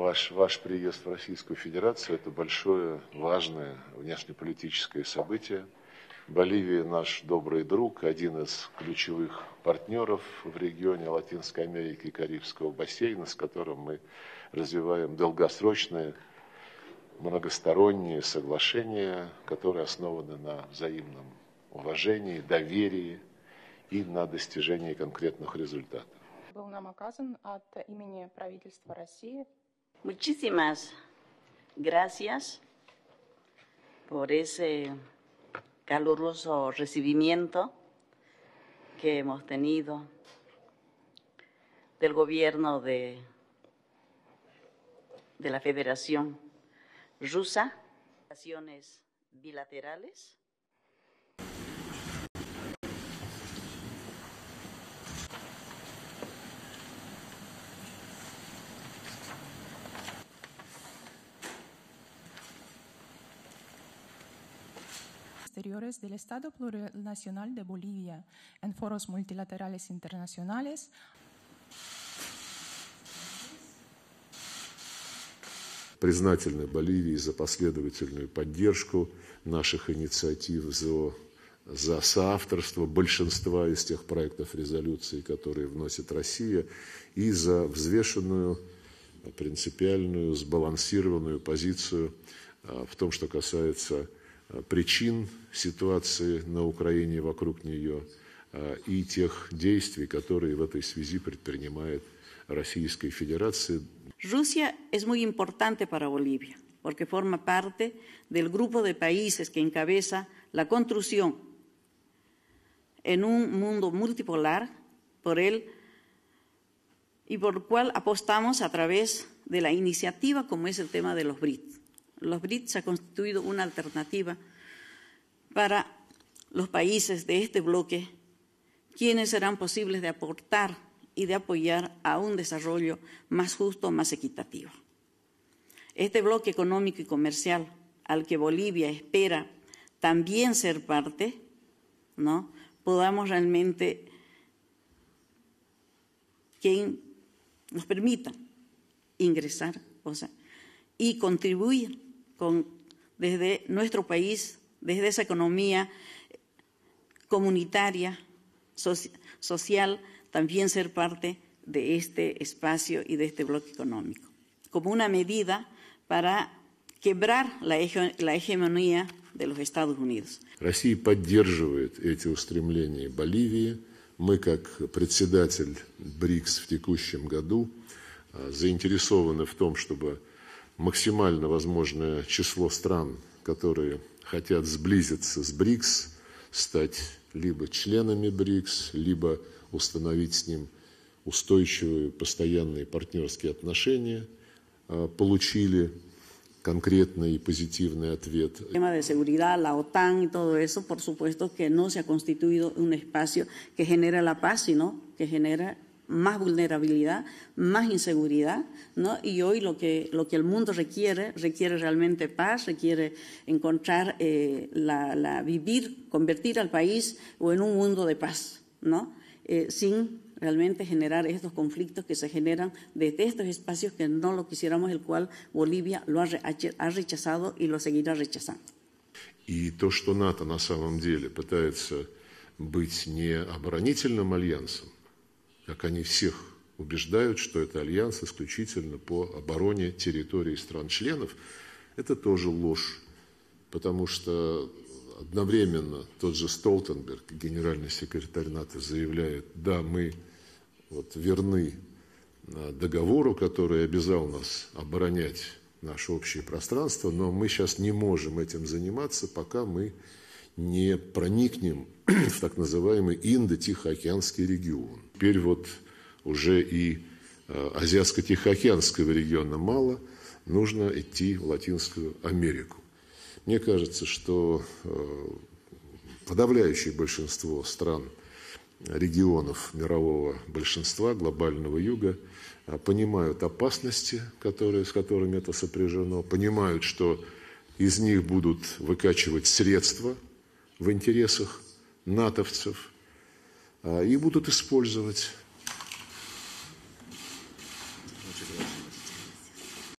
ваш, ваш приезд в Российскую Федерацию – это большое, важное внешнеполитическое событие. Боливия – наш добрый друг, один из ключевых партнеров в регионе Латинской Америки и Карибского бассейна, с которым мы развиваем долгосрочные многосторонние соглашения, которые основаны на взаимном уважении, доверии и на достижении конкретных результатов. Был нам оказан от имени правительства России Muchísimas gracias por ese caluroso recibimiento que hemos tenido del gobierno de, la Federación Rusa, bilaterales. Exteriores del Estado Plurinacional de Bolivia en foros multilaterales internacionales. Признательны Боливии за последовательную поддержку наших инициатив, за, за соавторство большинства из тех проектов резолюции, которые вносит Россия, и за взвешенную принципиальную, сбалансированную позицию а, в том, что касается Э, причин ситуации на Украине, вокруг э, тех действий, которые связи Rusia es muy importante para Bolivia porque forma parte del grupo de países que encabeza la construcción en un mundo multipolar por él y por el cual apostamos a través de la iniciativa como es el tema de los BRICS los BRICS ha constituido una alternativa para los países de este bloque, quienes serán posibles de aportar y de apoyar a un desarrollo más justo, más equitativo. Este bloque económico y comercial al que Bolivia espera también ser parte, ¿no? podamos realmente quien nos permita ingresar y contribuir con, desde nuestro país, desde esa economía comunitaria, social, también ser parte de este espacio y de este bloque económico, como una medida para quebrar la, la hegemonía de los Estados Unidos. Россия поддерживает эти устремления Боливии. Мы, как председатель БРИКС в текущем году, заинтересованы в том, чтобы максимально возможное число стран, которые хотят сблизиться с БРИКС, стать либо членами БРИКС, либо установить с ним устойчивые постоянные партнерские отношения, а, получили конкретный и позитивный ответ. Тема de seguridad, la OTAN y todo eso, por supuesto que no se ha constituido un espacio que genera la paz, sino que genera más vulnerabilidad, más inseguridad, ¿no? Y hoy lo que, lo que el mundo requiere, requiere realmente paz, requiere encontrar, eh, la, vivir, convertir al país o en un mundo de paz, ¿no? Eh, sin realmente generar estos conflictos que se generan desde estos espacios que no lo quisiéramos, el cual Bolivia lo ha rechazado y lo seguirá rechazando. И то, что НАТО на самом деле пытается быть не оборонительным альянсом, как они всех убеждают, что это альянс исключительно по обороне территории стран-членов, это тоже ложь, потому что одновременно тот же Столтенберг, генеральный секретарь НАТО, заявляет, да, мы вот верны э, договору, который обязал нас оборонять наше общее пространство, но мы сейчас не можем этим заниматься, пока мы не проникнем в так называемый Индо-Тихоокеанский регион. Теперь вот уже и э, Азиатско-Тихоокеанского региона мало, нужно идти в Латинскую Америку. Мне кажется, что э, подавляющее большинство стран регионов мирового большинства, глобального юга, э, понимают опасности, которые, с которыми это сопряжено, понимают, что из них будут выкачивать средства в интересах натовцев а, и будут использовать